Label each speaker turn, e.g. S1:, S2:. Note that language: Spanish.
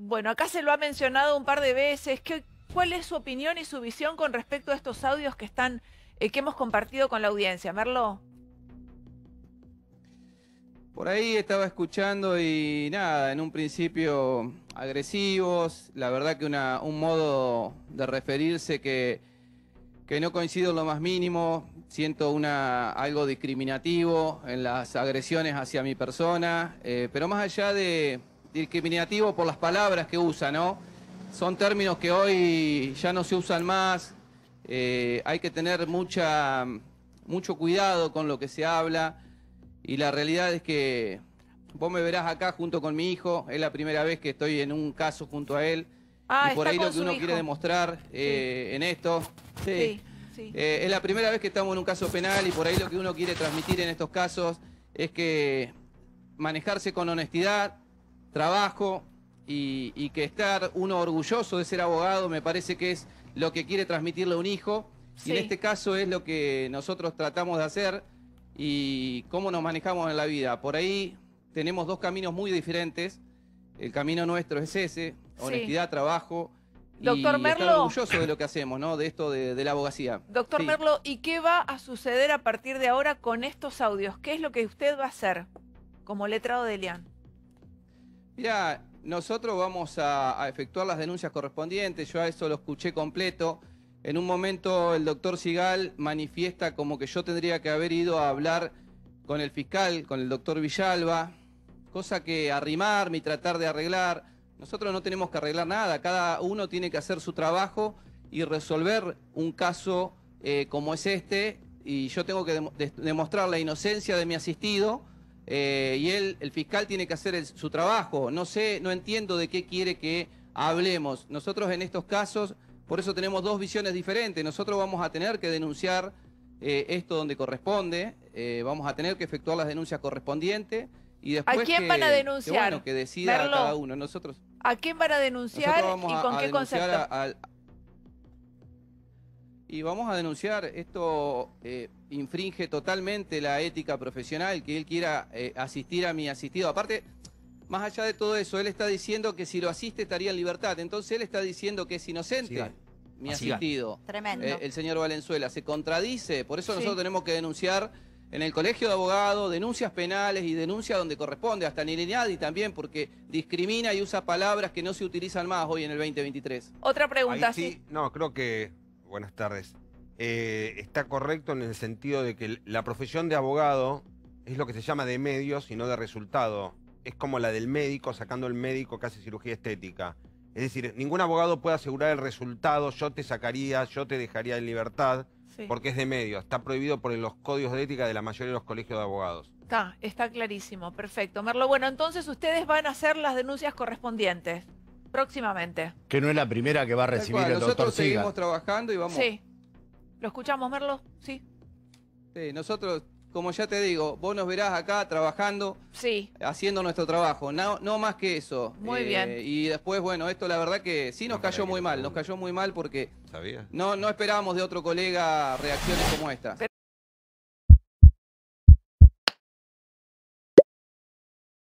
S1: Bueno, acá se lo ha mencionado un par de veces. ¿Qué, ¿Cuál es su opinión y su visión con respecto a estos audios que están, eh, que hemos compartido con la audiencia, Merlo?
S2: Por ahí estaba escuchando y nada, en un principio agresivos, la verdad que un modo de referirse que, que no coincido en lo más mínimo, siento una, algo discriminativo en las agresiones hacia mi persona, eh, pero más allá de, discriminativo por las palabras que usa, ¿no? Son términos que hoy ya no se usan más, eh, hay que tener mucha, mucho cuidado con lo que se habla y la realidad es que vos me verás acá junto con mi hijo, es la primera vez que estoy en un caso junto a él ah, y por ahí lo que uno quiere demostrar eh, en esto. Sí. Eh, sí, es la primera vez que estamos en un caso penal y por ahí lo que uno quiere transmitir en estos casos es que manejarse con honestidad, trabajo y, que estar uno orgulloso de ser abogado me parece que es lo que quiere transmitirle a un hijo. Y en este caso es lo que nosotros tratamos de hacer y cómo nos manejamos en la vida. Por ahí tenemos dos caminos muy diferentes. El camino nuestro es ese, honestidad, trabajo.
S1: Doctor y Merlo. Estar orgulloso de
S2: lo que hacemos, ¿no? De esto de, la abogacía. Doctor Merlo,
S1: ¿y qué va a suceder a partir de ahora con estos audios? ¿Qué es lo que usted va a hacer como letrado de Elian?
S2: Ya nosotros vamos a, efectuar las denuncias correspondientes, yo a eso lo escuché completo. En un momento el doctor Sigal manifiesta como que yo tendría que haber ido a hablar con el fiscal, con el doctor Villalba, cosa que arrimar y tratar de arreglar. Nosotros no tenemos que arreglar nada, cada uno tiene que hacer su trabajo y resolver un caso eh, como es este, y yo tengo que demostrar la inocencia de mi asistido eh, y él, el fiscal tiene que hacer su trabajo. No sé, no entiendo de qué quiere que hablemos. Nosotros en estos casos, por eso tenemos dos visiones diferentes. Nosotros vamos a tener que denunciar eh, esto donde corresponde, eh, vamos a tener que efectuar las denuncias correspondientes y después ¿A quién van a denunciar? Que, decida cada uno.
S1: ¿A quién van a denunciar y con qué concepto?
S2: y vamos a denunciar, esto eh, infringe totalmente la ética profesional, que él quiera eh, asistir a mi asistido. Aparte, más allá de todo eso, él está diciendo que si lo asiste estaría en libertad, entonces él está diciendo que es inocente. Mi asistido,
S1: Tremendo. Eh, el
S2: señor Valenzuela, se contradice, por eso nosotros tenemos que denunciar en el colegio de abogados, denuncias penales y denuncias donde corresponde, hasta en el también, porque discrimina y usa palabras que no se utilizan más hoy en el 2023. Otra pregunta. sí, no, creo que buenas tardes. Eh, está correcto en el sentido de que la profesión de abogado es lo que se llama de medios y no de resultado. Es como la del médico, sacando el médico que hace cirugía estética. Es decir, ningún abogado puede asegurar el resultado, yo te sacaría, yo te dejaría en libertad, porque es de medios. Está prohibido por los códigos de ética de la mayoría de los colegios de abogados.
S1: Está, está clarísimo, perfecto. Merlo, bueno, entonces ustedes van a hacer las denuncias correspondientes. Próximamente. Que no es la primera que va a recibir el doctor Nosotros seguimos trabajando y vamos. Sí. ¿Lo escuchamos, Merlo? Sí.
S2: Sí, nosotros, como ya te digo, vos nos verás acá trabajando. Sí. Haciendo nuestro trabajo. No, no más que eso. Muy eh, bien. Y después, bueno, esto la verdad que sí nos cayó muy mal. Nos cayó muy mal porque. Sabía. No, no esperábamos de otro
S1: colega reacciones como esta.